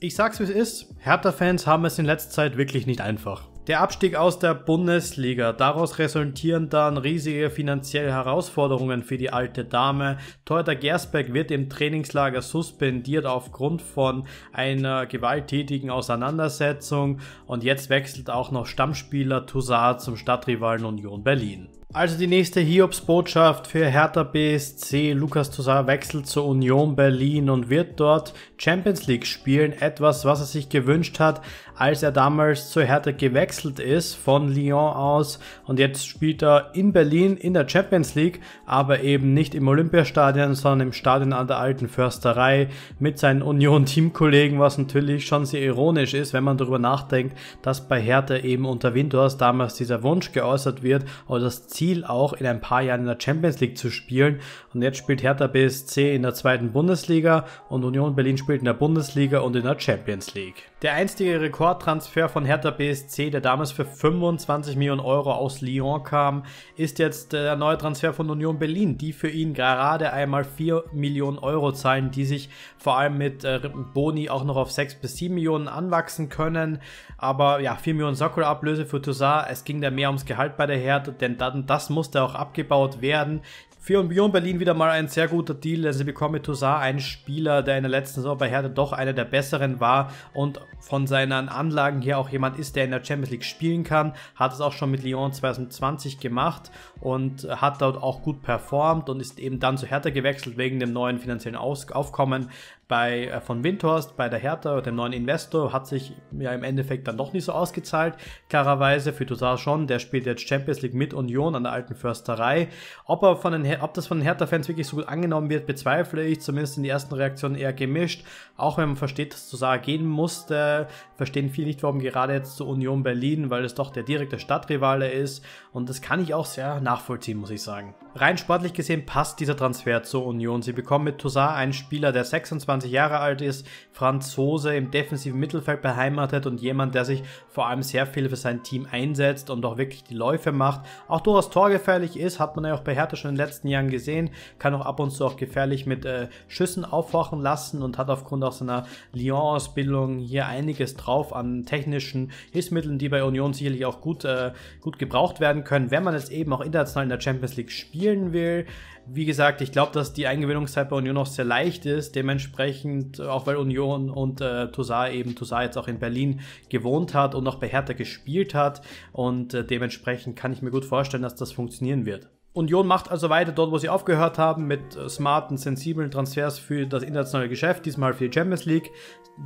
Ich sag's wie es ist, Hertha-Fans haben es in letzter Zeit wirklich nicht einfach. Der Abstieg aus der Bundesliga, daraus resultieren dann riesige finanzielle Herausforderungen für die alte Dame. Teuter Gersbeck wird im Trainingslager suspendiert aufgrund von einer gewalttätigen Auseinandersetzung und jetzt wechselt auch noch Stammspieler Toussaint zum Stadtrivalen Union Berlin. Also die nächste Hiobs-Botschaft für Hertha BSC. Lukas Tosar wechselt zur Union Berlin und wird dort Champions League spielen. Etwas, was er sich gewünscht hat, als er damals zur Hertha gewechselt ist von Lyon aus. Und jetzt spielt er in Berlin in der Champions League, aber eben nicht im Olympiastadion, sondern im Stadion an der alten Försterei mit seinen Union-Teamkollegen, was natürlich schon sehr ironisch ist, wenn man darüber nachdenkt, dass bei Hertha eben unter Windhorst damals dieser Wunsch geäußert wird oder oh, das Ziel Ziel, auch in ein paar Jahren in der Champions League zu spielen. Und jetzt spielt Hertha BSC in der zweiten Bundesliga und Union Berlin spielt in der Bundesliga und in der Champions League. Der einstige Rekordtransfer von Hertha BSC, der damals für 25 Millionen Euro aus Lyon kam, ist jetzt der neue Transfer von Union Berlin, die für ihn gerade einmal 4 Millionen Euro zahlen, die sich vor allem mit äh, Boni auch noch auf 6 bis 7 Millionen anwachsen können. Aber ja, 4 Millionen Sockelablöse für Toussaint. Es ging da mehr ums Gehalt bei der Hertha, denn dann das musste auch abgebaut werden. Für Union Berlin wieder mal ein sehr guter Deal, denn also sie bekommen mit Toussaint einen Spieler, der in der letzten Saison bei Hertha doch einer der besseren war und von seinen Anlagen hier auch jemand ist, der in der Champions League spielen kann. Hat es auch schon mit Lyon 2020 gemacht und hat dort auch gut performt und ist eben dann zu Hertha gewechselt wegen dem neuen finanziellen Aus Aufkommen bei, äh, von Windhorst bei der Hertha, dem neuen Investor, hat sich ja im Endeffekt dann doch nicht so ausgezahlt. Klarerweise für Toussaint schon, der spielt jetzt Champions League mit Union, an der alten Försterei. Ob, er von den, ob das von den Hertha-Fans wirklich so gut angenommen wird, bezweifle ich, zumindest in den ersten Reaktionen eher gemischt. Auch wenn man versteht, dass Tosar gehen musste, verstehen viele nicht, warum gerade jetzt zur Union Berlin, weil es doch der direkte Stadtrivale ist. Und das kann ich auch sehr nachvollziehen, muss ich sagen rein sportlich gesehen passt dieser Transfer zur Union. Sie bekommen mit Toussaint einen Spieler, der 26 Jahre alt ist, Franzose im defensiven Mittelfeld beheimatet und jemand, der sich vor allem sehr viel für sein Team einsetzt und auch wirklich die Läufe macht. Auch durchaus torgefährlich ist, hat man ja auch bei Hertha schon in den letzten Jahren gesehen, kann auch ab und zu auch gefährlich mit äh, Schüssen aufwachen lassen und hat aufgrund auch seiner Lyon-Ausbildung hier einiges drauf an technischen Hilfsmitteln, die bei Union sicherlich auch gut, äh, gut gebraucht werden können, wenn man jetzt eben auch international in der Champions League spielt spielen will. Wie gesagt, ich glaube, dass die Eingewöhnungszeit bei Union noch sehr leicht ist. Dementsprechend, äh, auch weil Union und äh, Toussaint eben Toussaint jetzt auch in Berlin gewohnt hat und auch bei Hertha gespielt hat. Und äh, dementsprechend kann ich mir gut vorstellen, dass das funktionieren wird. Union macht also weiter dort, wo sie aufgehört haben, mit äh, smarten, sensiblen Transfers für das internationale Geschäft, diesmal für die Champions League.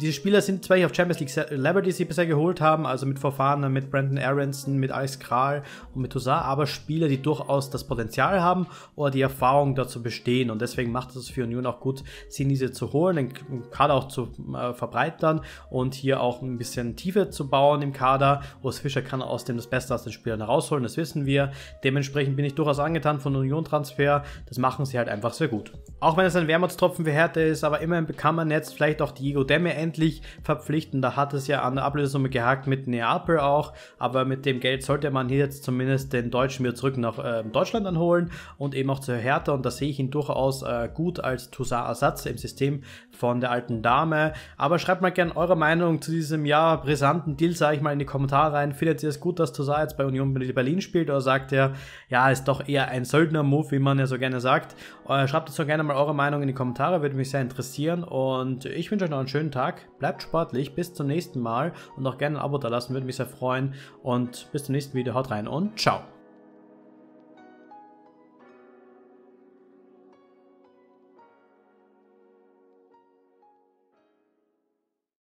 Diese Spieler sind zwar nicht auf Champions League Level, die sie bisher geholt haben, also mit Verfahren, mit Brandon Aronson, mit Alex Kral und mit Toussaint, aber Spieler, die durchaus das Potenzial haben oder die Erfahrung dazu bestehen. Und deswegen macht es für Union auch gut, sie diese zu holen, den Kader auch zu äh, verbreitern und hier auch ein bisschen Tiefe zu bauen im Kader. Urs Fischer kann aus dem das Beste aus den Spielern herausholen, das wissen wir. Dementsprechend bin ich durchaus angetan angetan von Union-Transfer. Das machen sie halt einfach sehr gut. Auch wenn es ein Wermutstropfen für Hertha ist, aber immerhin bekam man jetzt vielleicht auch Diego Demme endlich verpflichten. Da hat es ja an der Ablösung gehakt mit Neapel auch. Aber mit dem Geld sollte man hier jetzt zumindest den Deutschen wieder zurück nach äh, Deutschland anholen und eben auch zu Hertha. Und da sehe ich ihn durchaus äh, gut als Toussaint-Ersatz im System von der alten Dame. Aber schreibt mal gerne eure Meinung zu diesem ja brisanten Deal, sage ich mal, in die Kommentare rein. Findet ihr es gut, dass Toussaint jetzt bei Union Berlin spielt oder sagt ihr, ja, ist doch eher ein Söldner-Move, wie man ja so gerne sagt. Äh, schreibt uns doch gerne mal eure Meinung in die Kommentare, würde mich sehr interessieren. Und ich wünsche euch noch einen schönen Tag. Bleibt sportlich, bis zum nächsten Mal und auch gerne ein Abo da lassen, würde mich sehr freuen. Und bis zum nächsten Video, haut rein und ciao.